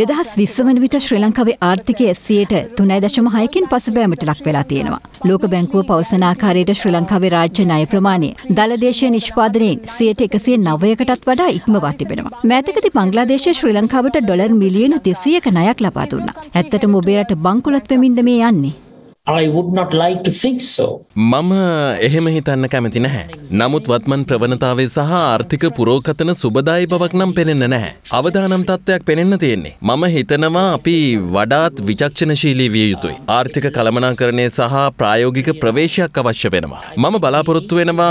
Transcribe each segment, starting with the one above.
දෙදහස් විස්සවන විට ශ්‍රී ලංකාවේ ආර්ථිකය එස්සයට e තුනයි දශම හයකින් පසුබෑමට ලක් වෙලා තියෙනවා. ලෝක බැංකුව පවසනාකාරයට ශ්‍රී ලංකාවේ රාජ්‍ය ණය ප්‍රමාණය දලදේශය නිෂ්පාදනයෙන් සියයට e එකසිය නවයකටත් වඩා ඉක්මවා තිබෙනවා. මෑතකදී බංග්ලාදේශය ශ්‍රී ලංකාවට ඩොලර් මිලියන දෙසීයක ණයක් ලබා දුන්නා. ඇත්තටම ඔබේ රට බංකොලොත් වෙමින්ද මේ යන්නේ. මම එහෙම හිතන්න කැමති නැහැ. නමුත් වත්මන් ප්‍රවණතාවේ සහ ආර්ථික පුරෝකතන සුබදායි බවක් නම් පෙනෙන්න නැහැ. අවධානම් තත්ත්වයක් පෙනෙන්න තියෙන්නේ. මම හිතනවා අපි වඩාත් විචක්ෂණශීලී විය යුතුයි. ආර්ථික කළමනාකරණය සහ ප්‍රායෝගික ප්‍රවේශයක් අවශ්‍ය වෙනවා. මම බලාපොරොත්තු වෙනවා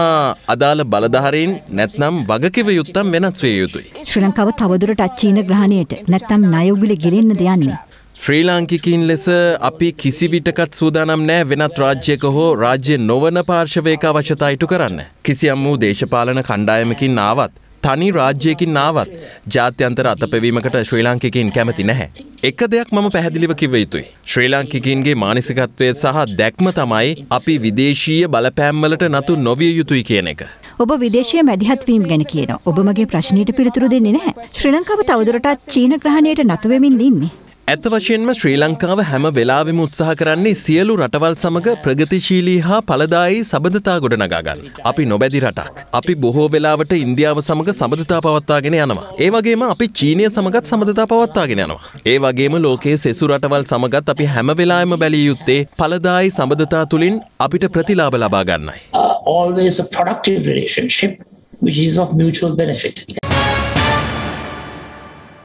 අදාළ බලධාරීන් නැත්නම් වගකිව යුත්තම් වෙනස් විය යුතුයි. ශ්‍රී ලංකාව තවදුරටත් චීන ග්‍රහණයට නැත්නම් ණය උගුලේ ගිලෙන්න දෙන්නේ. ශ්‍රී ලාංකිකින් ලෙස අපි කිසිවිටකත් සූදානම් නෑ වෙනත් රාජ්‍යක හෝ රාජ්‍ය නොවන පාර්ශවයක අවශ්‍යතා ඉටු කරන්න. කිසියම් වූ දේශපාලන කණ්ඩායමකින් ආවත්. තනි රාජ්‍යයකින් ආවත් ජාත්‍යන්තර අතපැවීමකට ශ්‍රී ලාංකිකින් කැමති නැහැ. එක දෙයක් මම පැහැදිලිව කිව යුතුයි. ශ්‍රී ලාංකිකින්ගේ මානසිකත්වය සහ දැක්ම තමයි අපි විදේශීය බලපෑම්වලට නතු නොවිය යුතුයි කියන එක. ඔබ විදේශය මැදිහත්වීම් ගැන කියන ඔබමගේ ප්‍රශ්නයට පිළිතුරු දෙන්නේ නැහැ. ශ්‍රී ලංකාව තවදුරටත් චීන ග්‍රහණයට නතුවෙමින් ඉන්නේ. ඇත වශයෙන්ම ශ්‍රී ලංකාව හැම වෙලාවෙම උත්සාහ කරන්නේ සියලු රටවල් සමඟ ප්‍රගතිශීලී හා පලදායි සබඳතා ගොඩනගාගන්න. අපි නොබැදි රටක්. අපි බොහෝ වෙලාවට ඉන්දියාව සමඟ සබඳතා පවත්වාගෙන යනවා. ඒ වගේම අපි චීනය සමඟත් සබඳතා පවත්වාගෙන යනවා. ඒ වගේම ලෝකයේ සෙසු රටවල් සමඟත් අපි හැම වෙලාවෙම බැලිය යුත්තේ පලදායි සබඳතා තුළින් අපිට ප්‍රතිලාභ ලබා ගන්නයි. always a productive relationship which is of mutual benefit.